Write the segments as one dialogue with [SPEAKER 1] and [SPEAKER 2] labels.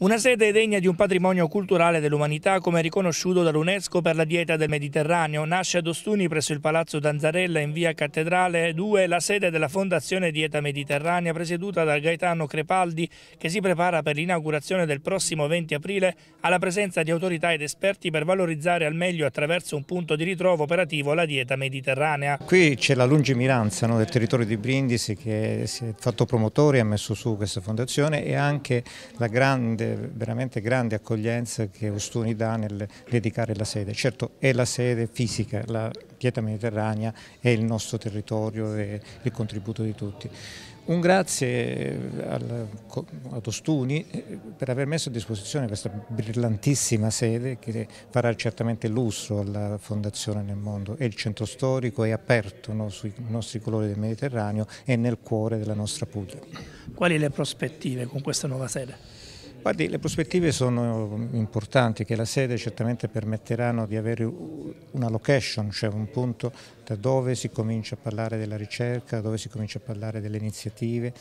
[SPEAKER 1] Una sede degna di un patrimonio culturale dell'umanità come riconosciuto dall'UNESCO per la dieta del Mediterraneo. Nasce ad Ostuni presso il Palazzo Danzarella in via Cattedrale 2 la sede della Fondazione Dieta Mediterranea presieduta da Gaetano Crepaldi che si prepara per l'inaugurazione del prossimo 20 aprile alla presenza di autorità ed esperti per valorizzare al meglio attraverso un punto di ritrovo operativo la dieta mediterranea.
[SPEAKER 2] Qui c'è la lungimiranza no, del territorio di Brindisi che si è fatto promotore e ha messo su questa fondazione e anche la grande veramente grande accoglienza che Ostuni dà nel dedicare la sede. Certo è la sede fisica, la pietra Mediterranea è il nostro territorio e il contributo di tutti. Un grazie eh, ad Ostuni eh, per aver messo a disposizione questa brillantissima sede che farà certamente lustro alla fondazione nel mondo. È il centro storico, è aperto no, sui nostri colori del Mediterraneo e nel cuore della nostra Puglia.
[SPEAKER 1] Quali le prospettive con questa nuova sede?
[SPEAKER 2] Guardi, le prospettive sono importanti, che la sede certamente permetteranno di avere una location, cioè un punto da dove si comincia a parlare della ricerca, dove si comincia a parlare delle iniziative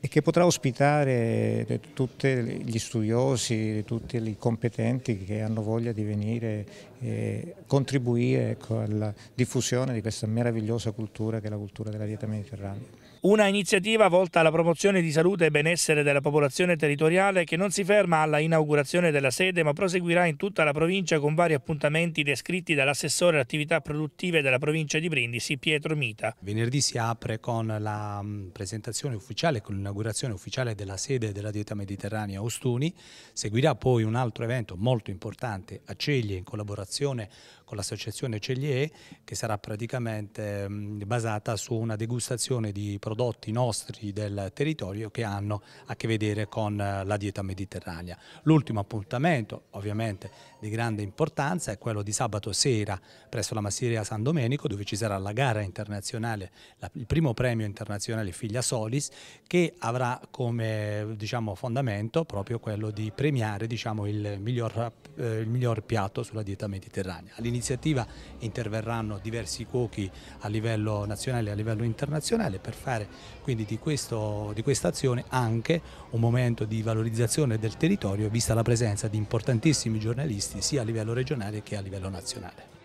[SPEAKER 2] e che potrà ospitare tutti gli studiosi, tutti i competenti che hanno voglia di venire e contribuire ecco, alla diffusione di questa meravigliosa cultura che è la cultura della dieta mediterranea.
[SPEAKER 1] Una iniziativa volta alla promozione di salute e benessere della popolazione territoriale che non si ferma alla inaugurazione della sede ma proseguirà in tutta la provincia con vari appuntamenti descritti dall'assessore attività produttive della provincia di Brindisi, Pietro Mita.
[SPEAKER 3] Venerdì si apre con la presentazione ufficiale con l'inaugurazione ufficiale della sede della dieta mediterranea a Ostuni, seguirà poi un altro evento molto importante a Ceglie in collaborazione con l'associazione Ceglie che sarà praticamente mh, basata su una degustazione di prodotti nostri del territorio che hanno a che vedere con eh, la dieta mediterranea. L'ultimo appuntamento ovviamente di grande importanza è quello di sabato sera presso la masseria San Domenico dove ci sarà la gara internazionale, la, il primo premio internazionale Figlia Solis che avrà come diciamo, fondamento proprio quello di premiare diciamo, il, miglior, eh, il, miglior, piatto sulla dieta mediterranea. All'iniziativa interverranno diversi cuochi a livello nazionale e a livello internazionale per fare quindi di, questo, di questa azione anche un momento di valorizzazione del territorio vista la presenza di importantissimi giornalisti sia a livello regionale che a livello nazionale.